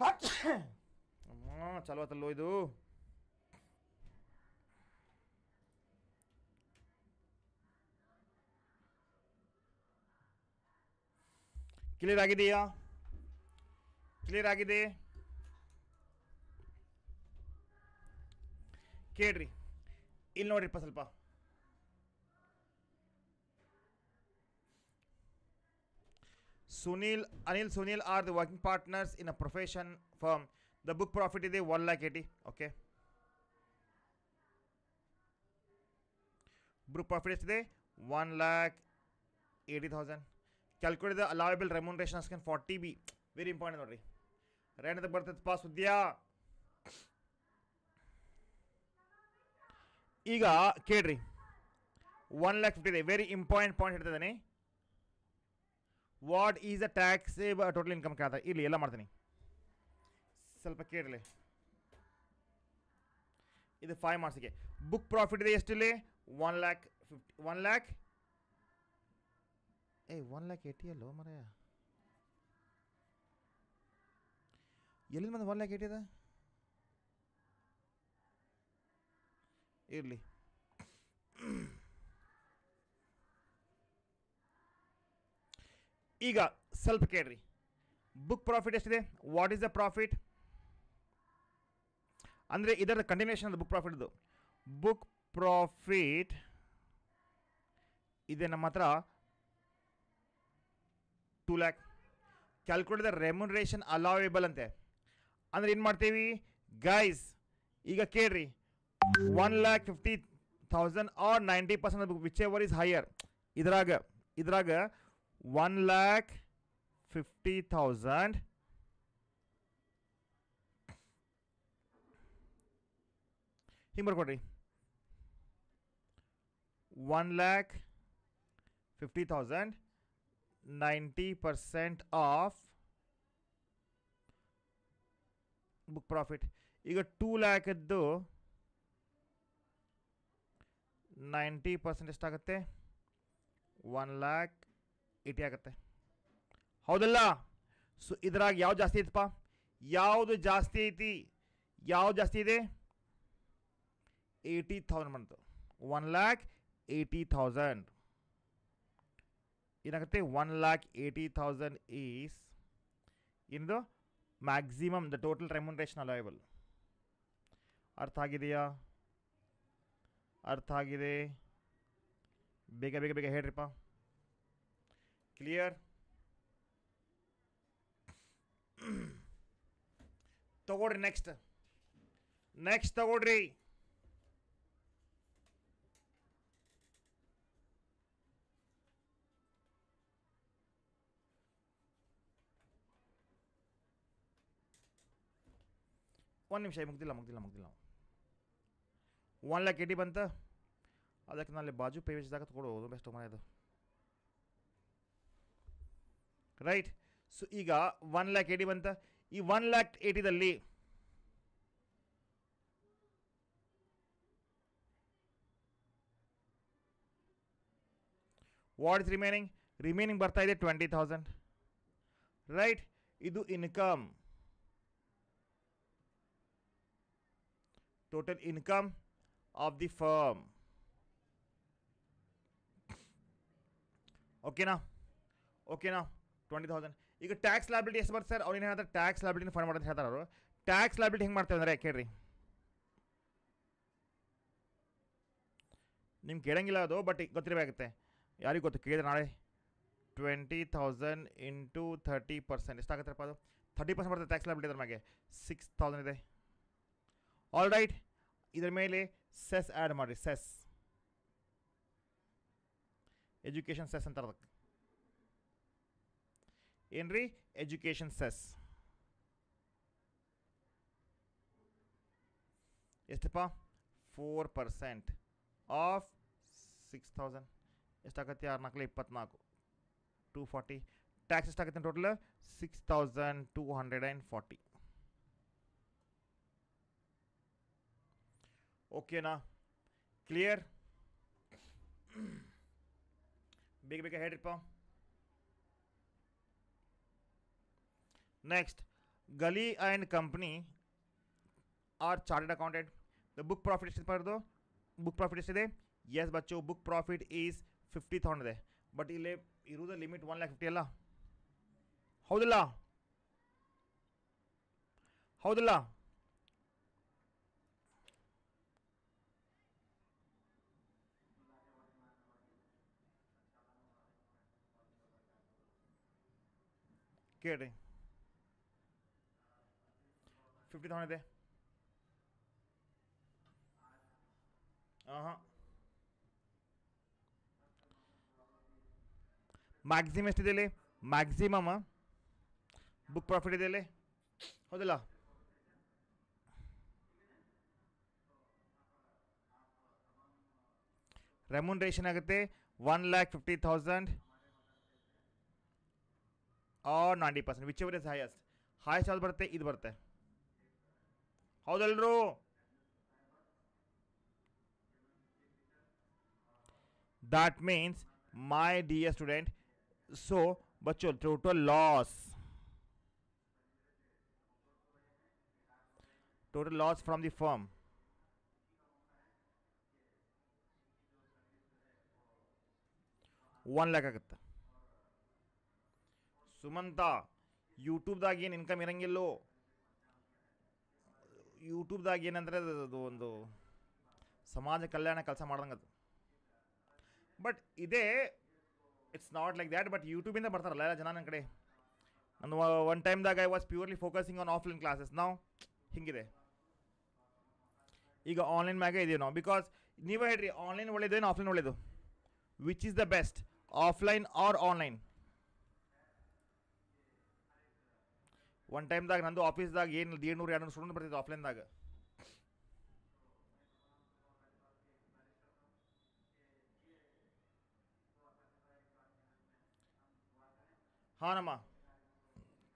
ಹಾ ಚಲೋ ಅಂತ ಲೋ ಇದು ಕ್ಲಿಯರ್ ಆಗಿದೆಯಾ ಕ್ಲಿಯರ್ ಆಗಿದೆ ಕೇಳ್ರಿ ಇಲ್ಲಿ ನೋಡಿಪ್ಪ ಸ್ವಲ್ಪ Sunil Anil Sunil are the working partners in a profession firm. The book profit is one lakh eighty. Okay. Book profit is today one lakh eighty thousand. Calculate the allowable remuneration as can forty B. Very important already. Rent the birth pass with ಈಗ ಕೇಳ್ರಿ one lakh fifty ಇದೆ very important point ಇರ್ತದೇನೆ what is a tax total income क्या इले स्वलप कई marks के book profit one ऐक्ट वन ऐक् ऐ वन ऐटी अलो मर एल मत वन ऐक् एटी इली ಈಗ ಸ್ವಲ್ಪ ಕೇಳ್ರಿ ಬುಕ್ ಪ್ರಾಫಿಟ್ ಎಷ್ಟಿದೆ ವಾಟ್ ಈಸ್ ದ ಪ್ರಾಫಿಟ್ ಅಂದರೆ ಇದರ ಕಂಟಿನ್ಯೂಷನ್ ಅದು ಬುಕ್ ಪ್ರಾಫಿಟ್ದು ಬುಕ್ ಪ್ರಾಫಿಟ್ ಇದೆ ನಮ್ಮ ಹತ್ರ two lakh calculate the remuneration allowable ಅಂತೆ ಅಂದರೆ ಏನು ಮಾಡ್ತೀವಿ ಗೈಸ್ ಈಗ ಕೇಳ್ರಿ one lakh fifty thousand or ninety percent book whichever is higher ಇದ್ರಾಗ ಇದ್ರಾಗ one lakh fifty thousand Himber Quadri one lakh fifty thousand. Ninety percent of book profit you got two lakh at though ninety percent stuck at one lakh eighty ಆಗುತ್ತೆ ಹೌದಲ್ಲ so ಇದ್ರಾಗ ಯಾವ್ದು ಜಾಸ್ತಿ ಐತಪ್ಪ ಯಾವುದು ಜಾಸ್ತಿ ಐತಿ ಯಾವ್ದು ಜಾಸ್ತಿ ಇದೆ ಏಯ್ಟಿ ಥೌಸಂಡ್ ಬಂತು ಒನ್ ಲ್ಯಾಕ್ ಏಯ್ಟಿ ಥೌಸಂಡ್ ಏನಾಗುತ್ತೆ one lakh eighty thousand is ಇಂದು maximum the total remuneration allowable ಅರ್ಥ ಆಗಿದೆಯಾ ಅರ್ಥ ಆಗಿದೆ ಬೇಗ ಬೇಗ ಬೇಗ ಹೇಳ್ರಿಪ್ಪ क्लियर तक नेक्स्ट नेक्स्ट तकोड़ी वन निम्स मुगद मुगद मुगद वन लाख एटी बंत अदे ना बाजू पे वेदा तक बेस्ट मन राइट सो ईगा 180 बनता ई 180 ಅಲ್ಲಿ what is remaining remaining ಬರ್ತಾ ಇದೆ 20000 ರೈಟ್ ಇದು income total income of the firm okay ನಾ ಓಕೆ ನಾ ಟ್ವೆಂಟಿ ತೌಸಂಡ್ ಈಗ ಟ್ಯಾಕ್ಸ್ ಲಾಬಿಲಿಟಿ ಎಷ್ಟು ಬರ್ತಾರೆ ಸರ್ ಅವ್ರು ಏನು ಟ್ಯಾಕ್ಸ್ ಲಾಬಿಲಿಟಿ ಫೈನ್ ಮಾಡೋದು ಹೇಳ್ತಾರೆ ಅವರು ಟ್ಯಾಕ್ಸ್ ಲಾಬಿಲಿಟಿ ಹೆಂಗೆ ಮಾಡ್ತೇವೆ ಅಂದರೆ ಕೇಳ್ರಿ ನಿಮ್ಗೆ ಕೇಳಂಗಿಲ್ಲ ಅದು ಬಟ್ ಈಗ ಗೊತ್ತಿರಬೇಕಾಗುತ್ತೆ ಯಾರಿಗೂ ಗೊತ್ತು ಕೇಳಿದ್ರೆ ನಾಳೆ twenty thousand into thirty percent ಎಷ್ಟಾಗತ್ತಪ್ಪ ಅದು ಥರ್ಟಿ ಪರ್ಸೆಂಟ್ ಬರ್ತದೆ ಟ್ಯಾಕ್ಸ್ ಲಾಬಿಲಿಟಿ ಅದ್ರ ಮ್ಯಾಗೆ ಸಿಕ್ಸ್ ತೌಸಂಡ್ ಇದೆ ಆಲ್ ರೈಟ್ ಇದ್ರ ಮೇಲೆ ಸೆಸ್ ಆ್ಯಡ್ ಮಾಡಿರಿ ಸೆಸ್ ಎಜುಕೇಷನ್ ಸೆಸ್ ಅಂತ ಅದಕ್ಕೆ in re-education cess. इस्तीफा four percent of six thousand ಎಷ್ಟಾಗುತ್ತೆ ಆರು ನಾಲ್ಕು ಇಪ್ಪತ್ನಾಲ್ಕು ಟೂ ಫಾರ್ಟಿ ಟ್ಯಾಕ್ಸ್ ಎಷ್ಟಾಗುತ್ತೆ total six thousand two hundred and forty ಓಕೆನಾ ಕ್ಲಿಯರ್ ಬೇಗ ಬೇಗ ಹೇಳ್ರಿಪ್ಪ Next, Gully and Company are chartered accountant. The book profit is पर दो book profit is they yes बच्चों book profit is fifty thousand दे but इले इरु the limit one lakh fifty अल्ला how the la how the la ಕೇಳಿ fifty तो thousand दे हाँ मैक्सिमम एस्टी दे बुक प्रॉफिट दे हो दिला रेमुंडरेशन आगते वन लैक फिफ्टी थाउजेंड और ninety percent whichever is highest highest बरते इत बरते है ಹೌದಲ್ರು that means my dear student so बच्चों total loss total loss from the firm one lakh कितना सुमंता यूट्यूब दा अगेन इनकम इरंगे ಯೂಟ್ಯೂಬ್ದಾಗ ಏನಂದರೆ ಅದು ಒಂದು ಸಮಾಜ ಕಲ್ಯಾಣ ಕೆಲಸ ಮಾಡ್ದಂಗೆ ಅದು ಬಟ್ ಇದೇ it's not like that but ಯೂಟ್ಯೂಬಿಂದ ಬರ್ತಾರಲ್ಲ ಎಲ್ಲ ಜನ ನನ್ನ ಕಡೆ ನಾನು ಒನ್ ಟೈಮ್ದಾಗ I was purely focusing on offline classes ನಾವು ಹಿಂಗಿದೆ ಈಗ ಆನ್ಲೈನ್ ಮ್ಯಾಗೆ ಇದೀವಿ ನಾವು ಬಿಕಾಸ್ ನೀವೇ ಹೇಳ್ರಿ ಆನ್ಲೈನ್ ಒಳ್ಳೇದು ಆಫ್ಲೈನ್ ಒಳ್ಳೇದು which is the best offline or online one ಟೈಮ್ದಾಗ ನಂದು ಆಫೀಸ್ದಾಗ ಏನು ಏಳ್ನೂರು ಎರಡು ನೂರು ಸ್ಟೂಡೆಂಟ್ ಬರ್ತಿತ್ತು ಆಫ್ಲೈನ್ದಾಗ ನಮ್ಮ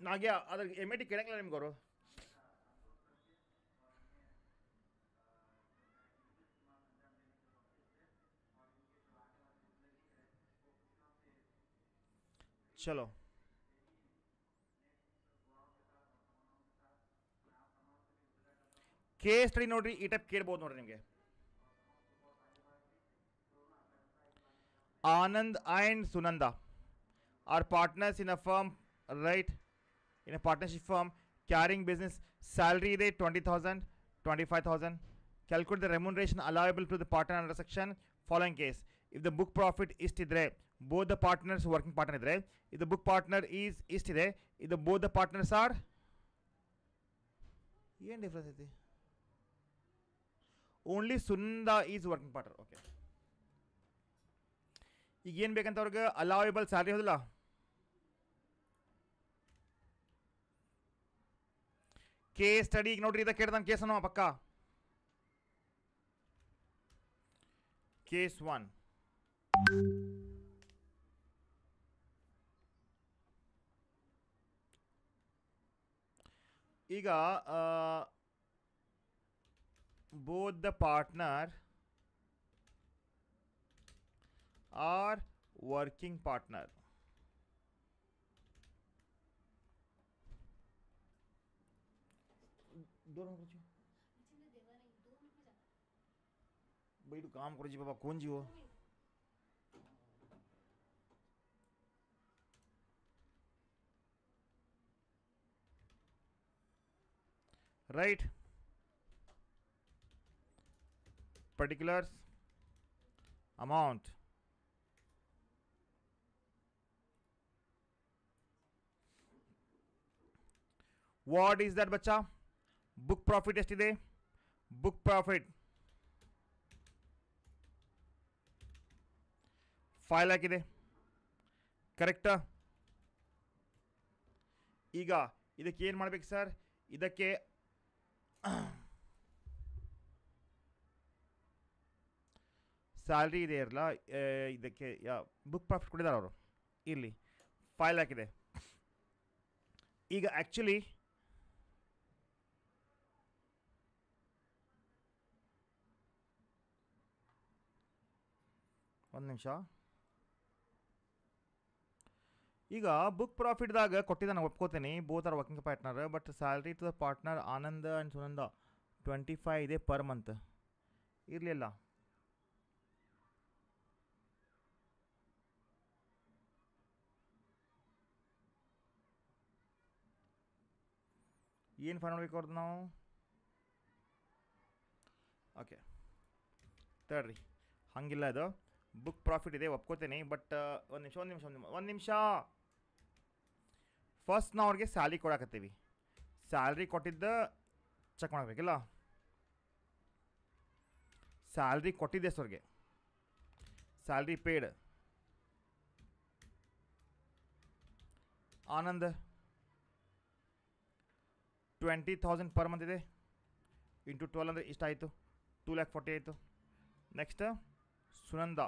ನಾಗ್ಯ ಅದ್ರ ಎಮ್ ಐ ಟಿ ಕೇಳಂಗಿಲ್ಲ ನಿಮ್ಗೆ ಅವರು ಚಲೋ के स्टडी ನೋಡಿ ಈ ಟಾಪ್ ಕೇರ್ಬಹುದು ನೋಡಿ ನಿಮಗೆ Anand and Sunanda are partners in a firm right in a partnership firm carrying business salary they 20000 25000 calculate the remuneration allowable to the partner under section following case if the book profit is ಇದ್ರೆ both the partners working partner ಇದ್ರೆ the book partner is ಇದ್ರೆ the both the partners are ಈ ಎನ್ difference ಐತಿ only ಸುಂದ is working partner okay ಈಗ ಏನು ಬೇಕಂತ ಅವ್ರಿಗೆ ಅಲಾವೇಬಲ್ ಸ್ಯಾಲ್ರಿ ಹೌದಲ್ಲ ಕೇಸ್ ಸ್ಟಡಿ ಈಗ ನೋಡ್ರಿ ಇದ ಕೇಳ್ದಂಗೆ ಕೇಸ್ ಅನ್ನೋ ಪಕ್ಕ ಕೇಸ್ ಒನ್ ಈಗ both the partner or working partner दोनों करो भाई तू काम करो जी बाबा कौन जी हो right right. particulars amount what is that बच्चा book profit yesterday book profit file ಹಾಕಿದೆ ಕರೆಕ್ಟಾ ಈಗ ಇದಕ್ಕೆ ಸ್ಯಾಲ್ರಿ ಇದೆ ಇರಲ್ಲ ಇದಕ್ಕೆ ಯಾ ಬುಕ್ ಪ್ರಾಫಿಟ್ ಕೊಟ್ಟಿದ್ದಾರೆ ಅವರು ಇಲ್ಲಿ ಲ್ಯಾಕ್ ಇದೆ ಈಗ ಆ್ಯಕ್ಚುಲಿ ಒಂದು ನಿಮಿಷ ಈಗ ಬುಕ್ ಪ್ರಾಫಿಟ್ದಾಗ ಕೊಟ್ಟಿದ್ದ ನಾನು ಒಪ್ಕೋತೀನಿ both are working partner but salary to the partner Anand and Sunanda twenty five ಇದೆ ಪರ್ ಮಂತ್ ಇರಲಿಲ್ಲ ಏನು ಫೈನ್ ಮಾಡಬೇಕು ಅವ್ರದ್ದು ನಾವು ಓಕೆ ತಡ್ರಿ ಹಂಗಿಲ್ಲ ಅದು ಬುಕ್ ಪ್ರಾಫಿಟ್ ಇದೆ ಒಪ್ಕೋತೀನಿ ಬಟ್ ಒಂದು ನಿಮಿಷ ಒಂದು ನಿಮಿಷ ಒಂದು ನಿಮಿಷ ಒಂದು ನಿಮಿಷ ಫಸ್ಟ್ ನಾವು ಅವ್ರಿಗೆ ಸ್ಯಾಲ್ರಿ ಕೊಡಾಕತ್ತೀವಿ ಸ್ಯಾಲ್ರಿ ಕೊಟ್ಟಿದ್ದ ಚೆಕ್ ಮಾಡಬೇಕಿಲ್ಲ ಸ್ಯಾಲ್ರಿ ಕೊಟ್ಟಿದ್ದೆ ಸರ್ಗೆ salary paid Anand twenty thousand per month ಇದೆ ಇಂಟು ಟ್ವೆಲ್ ಅಂದರೆ ಇಷ್ಟಾಯಿತು ಟೂ ಲ್ಯಾಕ್ ಫಾರ್ಟಿ ಆಯಿತು ನೆಕ್ಸ್ಟ್ ಸುನಂದ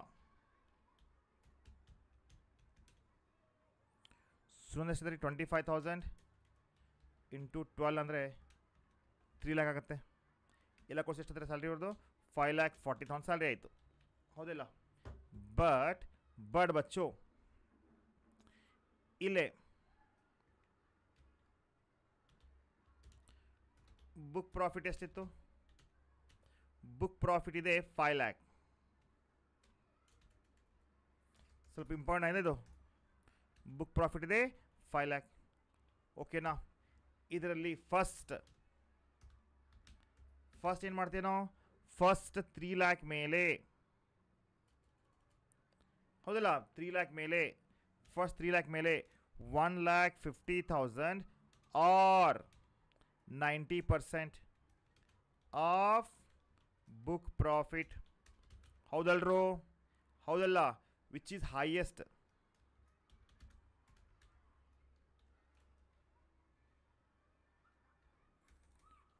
ಸುನಂದ ಎಷ್ಟಿದೆ twenty five thousand into twelve ಅಂದರೆ ತ್ರೀ ಲ್ಯಾಕ್ ಆಗುತ್ತೆ ಎಲ್ಲ ಕೋರ್ಸ್ ಎಷ್ಟಿದ್ರೆ ಸ್ಯಾಲ್ರಿ ಅವ್ರದ್ದು five lakh forty thousand salary ಆಯಿತು ಹೌದಿಲ್ಲ ಬಟ್ ಬಟ್ ಬಚ್ಚು ಇಲ್ಲೇ ಬುಕ್ ಪ್ರಾಫಿಟ್ ಎಷ್ಟಿತ್ತು ಬುಕ್ ಪ್ರಾಫಿಟ್ ಇದೆ ಫೈವ್ ಲ್ಯಾಕ್ ಸ್ವಲ್ಪ ಇಂಪಾರ್ಟೆಂಟ್ ಆಗಿದೆ ಇದು ಬುಕ್ ಪ್ರಾಫಿಟ್ ಇದೆ ಫೈವ್ ಲ್ಯಾಕ್ ಓಕೆನಾ ಇದರಲ್ಲಿ ಫಸ್ಟ್ ಫಸ್ಟ್ ಏನು ಮಾಡ್ತೀವಿ ನಾವು ಫಸ್ಟ್ ತ್ರೀ ಲ್ಯಾಕ್ ಮೇಲೆ ಹೌದಲ್ಲ ತ್ರೀ ಲ್ಯಾಕ್ ಮೇಲೆ ಫಸ್ಟ್ ತ್ರೀ ಲ್ಯಾಕ್ ಮೇಲೆ one lakh fifty thousand or ninety percent of book profit how दल रो हाउ दल्ला which is highest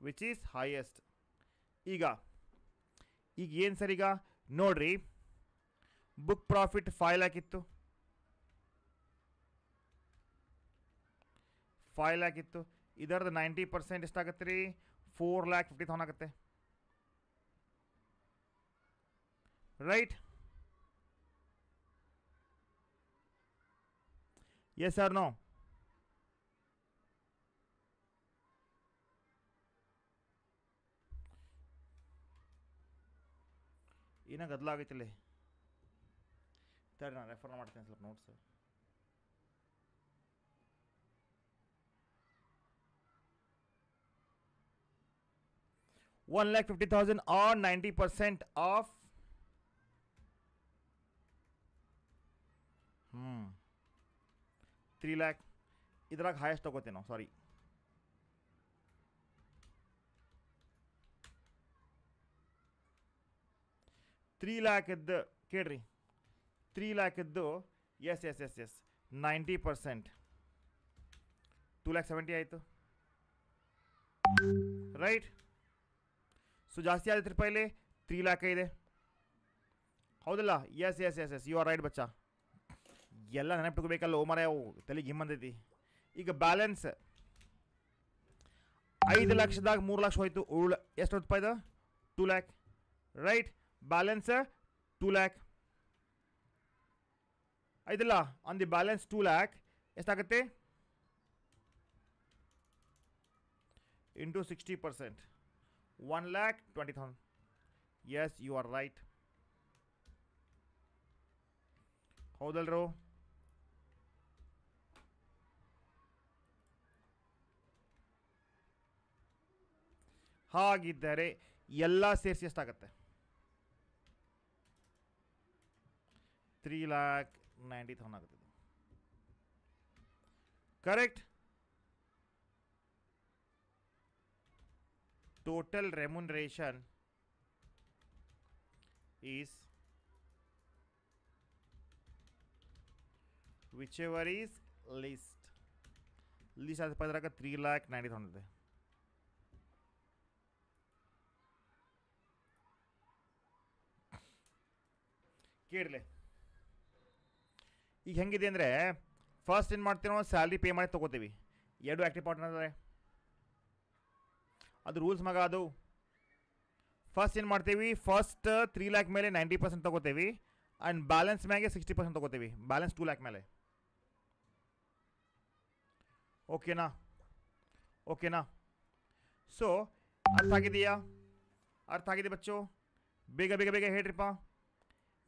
which is highest sir नोड़ी बुक प्रॉफिट फैल हाकि फैल हाकि ಇದರದ್ದು ನೈಂಟಿ ಪರ್ಸೆಂಟ್ ಎಷ್ಟಾಗತ್ತೆ ರೀ ಫೋರ್ ಲ್ಯಾಕ್ ಫಿಫ್ಟಿ ತೌನ್ ಆಗುತ್ತೆ ರೈಟ್ ಎಸ್ ಸರ್ ನೋ ಏನೋ ಗದ್ಲಾಗೈತಿಲ್ಲಿ ಸರಿ ನಾನು ರೆಫರ್ ಮಾಡ್ತೀನಿ ಸ್ವಲ್ಪ sir one lakh fifty thousand और ninety percent of three lakh इधर हाइस्ट होते ना सॉरी थ्री लैख केड़ी three lakh yes yes yes yes ninety percent two lakh seventy आई तो राइट right? ಸೊ ಜಾಸ್ತಿ ಆದ ರೂಪಾಯಿಲಿ ತ್ರೀ ಲ್ಯಾಕ್ ಇದೆ ಹೌದಲ್ಲ yes yes yes yes you are right ಬಚ್ಚ ಎಲ್ಲ ನೆನಪಿಟ್ಕೋಬೇಕಲ್ಲ ಓಮರ ತಲೆಗೆ ಹಿಮ್ಮಂದೈತಿ ಈಗ ಬ್ಯಾಲೆನ್ಸ್ ಐದು ಲಕ್ಷದಾಗ ಮೂರು ಲಕ್ಷ ಹೋಯ್ತು ಉಳ್ ಎಷ್ಟು ರೂಪಾಯಿದ two lakh right balance two lakh ಐದಲ್ಲ on the balance two lakh ಎಷ್ಟಾಗತ್ತೆ into sixty percent 120000 yes you are right ಹೌದಲ್ರು ಹಾಗಿದ್ದರೆ ಎಲ್ಲ ಸೇರ್ಸಿಯಷ್ಟ ಆಗುತ್ತೆ 390000 correct total remuneration is whichever is least least as per the 3 lakh 90 thousand ಈಗ ಹೆಂಗಿದೆ ಅಂದರೆ ಫಸ್ಟ್ ಏನು ಮಾಡ್ತೀವಿ ನಾವು ಸ್ಯಾಲ್ರಿ ಪೇ ಮಾಡಿ ತೊಗೋತೀವಿ ಎರಡು ಆ್ಯಕ್ಟಿವ್ ಪಾರ್ಟ್ನರ್ ಅಂದರೆ ಅದು ರೂಲ್ಸ್ ಮಗ ಆದವು ಫಸ್ಟ್ ಎನ್ ಮಾಡ್ತೀವಿ ಫಸ್ಟ್ 3 ಲಕ್ಷ ಮೇಲೆ 90% ತಗೋತೀವಿ ಅಂಡ್ ಬ್ಯಾಲೆನ್ಸ್ ಮೇಲೆ 60% ತಗೋತೀವಿ ಬ್ಯಾಲೆನ್ಸ್ 2 ಲಕ್ಷ ಮೇಲೆ ಓಕೆ ನಾ ಓಕೆ ನಾ ಸೋ ಅರ್ಥ ಆಗಿದ್ಯಾ ಅರ್ಥ ಆಗಿದೆ ಬচ্চೋ ಬೇಗ ಬೇಗ ಬೇಗ ಹೇಳ್ರಿಪಾ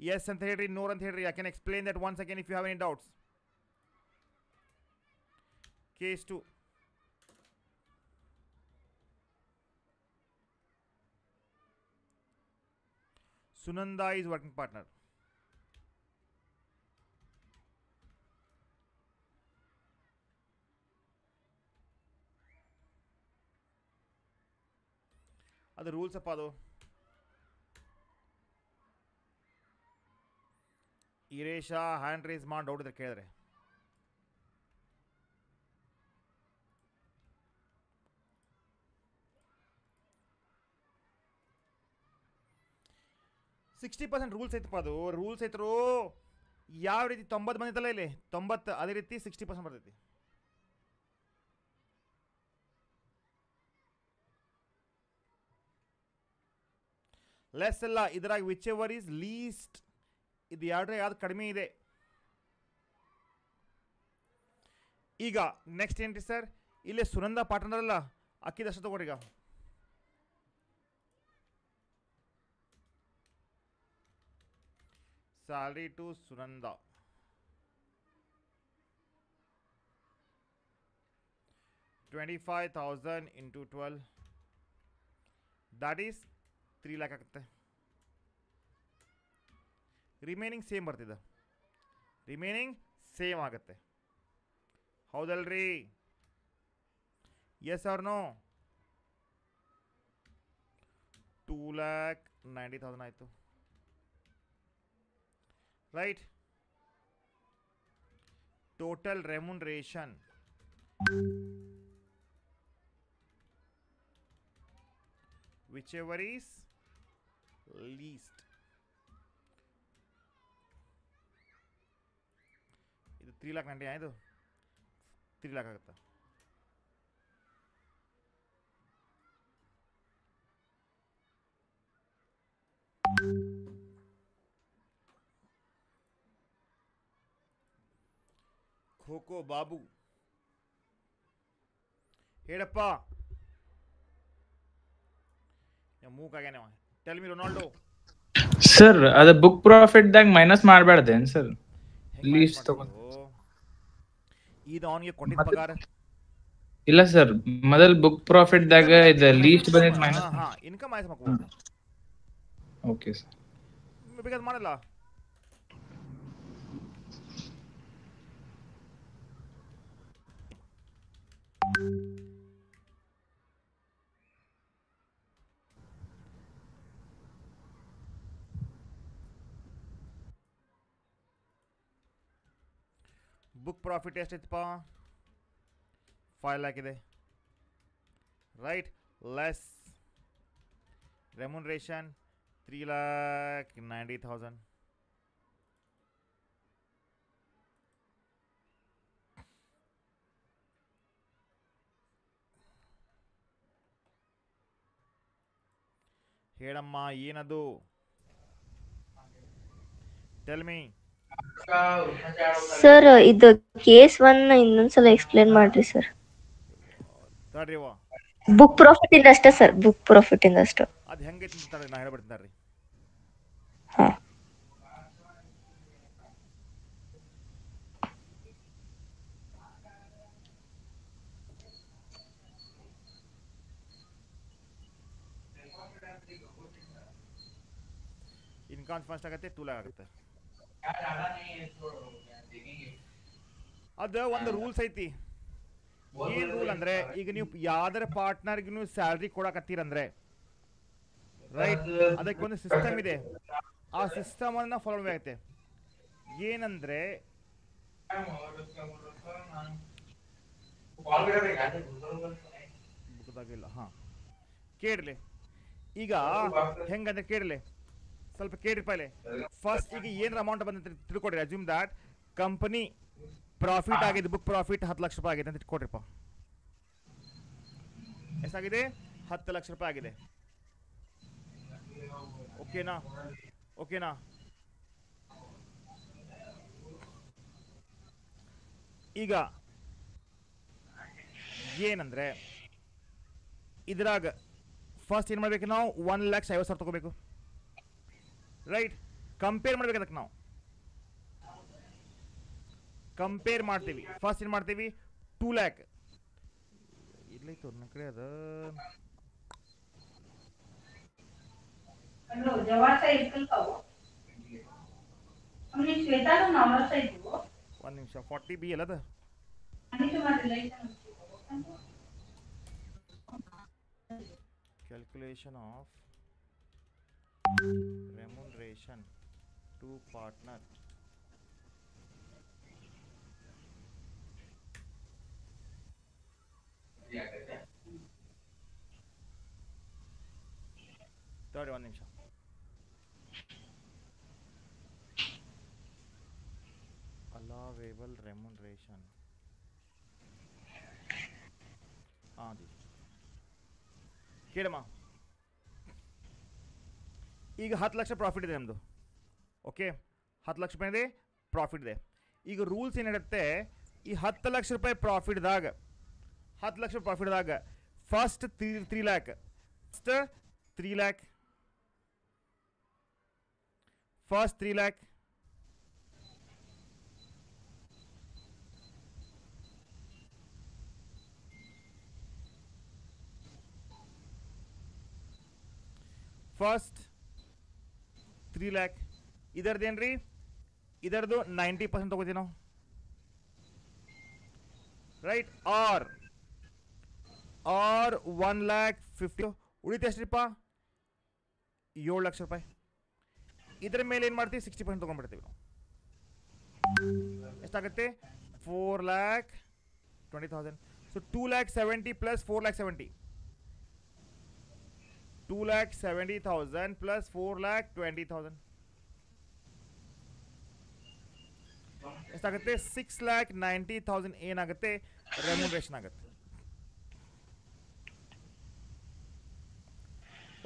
यस ಅಂತ ಹೇಳ್ರಿ 100 ಅಂತ ಹೇಳ್ರಿ you can explain that once again if you have any doubts case 2 Sunanda is working partner. ಅದು ರೂಲ್ಸ್ ಅಪ್ಪ ಅದು ಈರೇಶ ಹ್ಯಾಂಡ್ ರೇಸ್ ಮಾಡಿ ನೋಡಿದ್ರೆ ಕೇಳಿದ್ರೆ ಸಿಕ್ಸ್ಟಿ ಪರ್ಸೆಂಟ್ ರೂಲ್ಸ್ ಐತಪ್ಪ ಅದು ರೂಲ್ಸ್ ಐತರು ಯಾವ ರೀತಿ ತೊಂಬತ್ತು ಬಂದಿತ್ತಲ್ಲ ಇಲ್ಲಿ ತೊಂಬತ್ತು ಅದೇ ರೀತಿ ಸಿಕ್ಸ್ಟಿ ಪರ್ಸೆಂಟ್ ಬರ್ತೈತಿ ಲೆಸ್ ಎಲ್ಲ ಇದರಾಗ ವಿಚ್ ಎವರ್ ಈಸ್ ಲೀಸ್ಟ್ ಇದು ಎರಡರ ಯಾವ್ದು ಕಡಿಮೆ ಇದೆ ಈಗ ನೆಕ್ಸ್ಟ್ ಏನ್ರಿ ಸರ್ ಇಲ್ಲಿ ಸುನಂದ ಪಾಟನರಲ್ಲ ಅಕ್ಕಿದಷ್ಟು ತಗೋರಿ ಈಗ salary to Sunanda. Twenty-five thousand into twelve. That is three lakh. Remaining same ಬರ್ತಿದ ರಿಮೈನಿಂಗ್ ಸೇಮ್ ಆಗುತ್ತೆ ಹೌದಲ್ರಿ ಎಸ್ ಅವ್ರ no two lakh ninety thousand ಆಯಿತು right total remuneration whichever is least ಇದು ತ್ರೀ ಲ್ಯಾಕ್ ನಂಟಿ ಆಯಿತು ತ್ರೀ ಲ್ಯಾಕ್ ಆಗುತ್ತಾ खोको बाबू हेडप्पा मुंह का कहने वाला टेल मी रोनाल्डो ಸರ್ ಅದ ಬುಕ್ ಪ್ರಾಫಿಟ್ ದಾಗ ಮೈನಸ್ ಮಾಡಬೇಡ್ದೇನ್ ಸರ್ ಲೀಸ್ ತಗೊಂಡ್ ಇದು ಅವನಿಗೆ ಕೊಟ್ಟಿದ್ದ ಪಗಾರ ಇಲ್ಲ ಸರ್ ಮೊದಲ್ ಬುಕ್ ಪ್ರಾಫಿಟ್ ದಾಗ ಇದ ಲೀಸ್ಟ್ ಬಂದಿದ್ ಮೈನಸ್ ಹಾ ಇನ್ಕಮ್ ಆಯ್ತು ಮಕ್ಕಳು ಓಕೆ ಸರ್ ಬೇಕಾದ್ ಮಾಡಲ್ಲ ಬುಕ್ ಪ್ರಾಫಿಟ್ ಎಷ್ಟಿತ್ತಪ್ಪ ಫೈಲ್ ಹಾಕಿದೆ right less remuneration three lakh ninety thousand ಹೇಳಮ್ಮ ಏನದು ಟೆಲ್ ಮೀ ಸರ್ ಇದು ಕೇಸ್ ಒನ್ ಇನ್ನೊಂದ್ಸಲ ಎಕ್ಸ್ಪ್ಲೇನ್ ಮಾಡ್ರಿ ಸರ್ ಬುಕ್ ಪ್ರಾಫಿಟ್ ಇಂದ ಅಷ್ಟೇ ಸರ್ ಬುಕ್ ಪ್ರಾಫಿಟ್ ಇಂದ ಅಷ್ಟೇ ಅದು ಹೆಂಗೈತಿ ಅಂತ ನಾ ಹೇಳ್ಬಿಡ್ತೀನಿ ರೀ ಹಾಂ इनका ಆಗತ್ತೆ ಟೂಲ್ ಆಗತ್ತೆ ಆಗುತ್ತೆ ಅದು ಒಂದು ರೂಲ್ಸ್ ಐತಿ ಏನ್ ರೂಲ್ ಅಂದ್ರೆ ಈಗ ನೀವು ಯಾವ್ದಾರ ಪಾರ್ಟ್ನರ್ಗೂ ಸ್ಯಾಲ್ರಿ ಕೊಡಕತ್ತೀರಂದ್ರೆ ರೈಟ್ ಅದಕ್ಕೆ ಒಂದು ಸಿಸ್ಟಮ್ ಇದೆ ಆ ಸಿಸ್ಟಮ್ ಅನ್ನ ಫಾಲೋ ಆಗುತ್ತೆ ಏನಂದ್ರೆ ಹಾ ಕೇಳಲಿ ಈಗ ಹೆಂಗಂದ್ರೆ ಕೇಳಲಿ ಸ್ವಲ್ಪ ಕೇಳಿರಿ ಪೈಲೆ ಫಸ್ಟ್ ಈಗ ಏನ್ ಅಮೌಂಟ್ ಬಂದಂತ ತಿಳ್ಕೊಡ್ರಿ ಅಜ್ಯೂಮ್ ದಟ್ ಕಂಪನಿ ಪ್ರಾಫಿಟ್ ಆಗಿದೆ ಬುಕ್ ಪ್ರಾಫಿಟ್ ಹತ್ತು ಲಕ್ಷ ರೂಪಾಯಿ ಆಗಿದೆ ಅಂತ ಇಟ್ಕೊಡ್ರಿಪ್ಪ ಎಷ್ಟಾಗಿದೆ ಹತ್ತು ಲಕ್ಷ ರೂಪಾಯಿ ಆಗಿದೆ ಓಕೆನಾ ಓಕೆನಾ ಈಗ ಏನಂದ್ರೆ ಇದ್ರಾಗ ಫಸ್ಟ್ ಏನು ಮಾಡ್ಬೇಕು ನಾವು ಒನ್ ಲ್ಯಾಕ್ಸ್ ಐವತ್ತು ಸಾವಿರ ತಗೋಬೇಕು ರೈಟ್ ಕಂಪೇರ್ ಮಾಡ್ಬೇಕು ನಾವು ಕಂಪೇರ್ ಮಾಡ್ತೀವಿ ಫಸ್ಟ್ ಏನು ಮಾಡ್ತೀವಿ ಟೂ ಲ್ಯಾಕ್ ನನ್ನ ಕಡೆ ಅದ ಒಂದ್ ನಿಮಿಷ ಫಾರ್ಟಿ ಬಿ ಅಲ್ಲದ calculation of remuneration to partner third one nimsha allowable remuneration हाँ जी केड़मा ಈಗ 10 ಲಕ್ಷ ಪ್ರಾಫಿಟ್ ಇದೆ ನಮ್ದು ಓಕೆ 10 ಲಕ್ಷನೇ ಪ್ರಾಫಿಟ್ ಇದೆ ಈಗ ರೂಲ್ಸ್ ಏನಿದೆ ಅಂದ್ರೆ ಈ 10 ಲಕ್ಷ ರೂಪಾಯಿ ಪ್ರಾಫಿಟ್ ಆದಾಗ 10 ಲಕ್ಷ ಪ್ರಾಫಿಟ್ ಆದಾಗ ಫಸ್ಟ್ 3 3 ಲಕ್ಷ ನೆಕ್ಸ್ಟ್ 3 ಲಕ್ಷ ಫಸ್ಟ್ 3 ಲಕ್ಷ ಫಸ್ಟ್ 3 लाख इधर देएन री इधर दू 90% ತಗೋತೀನಿ ನಾವು ರೈಟ್ ಆರ್ ಆರ್ 1 लाख 50 19 ಲಕ್ಷ ರೂಪಾಯಿ 7 ಲಕ್ಷ ರೂಪಾಯಿ इधर ಮೇಲೆ ಏನು ಮಾಡ್ತೀವಿ 60% ತಗೊಂಡ್ ಬಿಡ್ತೀವಿ ಇಷ್ಟ ಆಗುತ್ತೆ 4 लाख 20000 ಸೋ 270 + 470 270000 प्लस 420000 ऐसा कटे 690000 ಏನಾಗುತ್ತೆ ರೆಮುವೇಷನ್ ಆಗುತ್ತೆ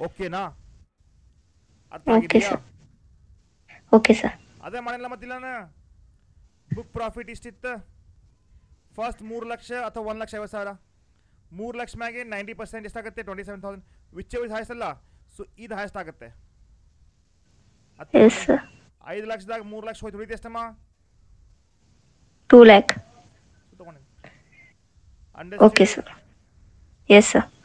ಓಕೆ ನಾ ಅರ್ಥ ಆಗುತ್ತಾ ಓಕೆ ಸರ್ ಓಕೆ ಸರ್ ಅದೇ ಮಾನೆಲ್ಲ ಮತ್ತೆ ಇಲ್ಲ ಅಣ್ಣ ಬುಕ್ प्रॉफिट ಇಷ್ಟಿತ್ತ ಫಸ್ಟ್ 3 ಲಕ್ಷ ಅಥವಾ 1 ಲಕ್ಷ 50000 3 ಲಕ್ಷ ಮ್ಯಾಗೆ 90% ಇಷ್ಟ ಆಗುತ್ತೆ 27000 ವಿಚ್ ಇಸ್ ಹೈಸ್ಟ್ ಅಲ್ಲ ಸೊ ಇದು ಹೈಸ್ಟ್ ಆಗುತ್ತೆ ಐದು ಲಕ್ಷದಾಗ ಮೂರು ಲಕ್ಷ ಹೋಯ್ತು ಉಳಿತು ಎಷ್ಟಮ್ಮ two lakh okay sir yes sir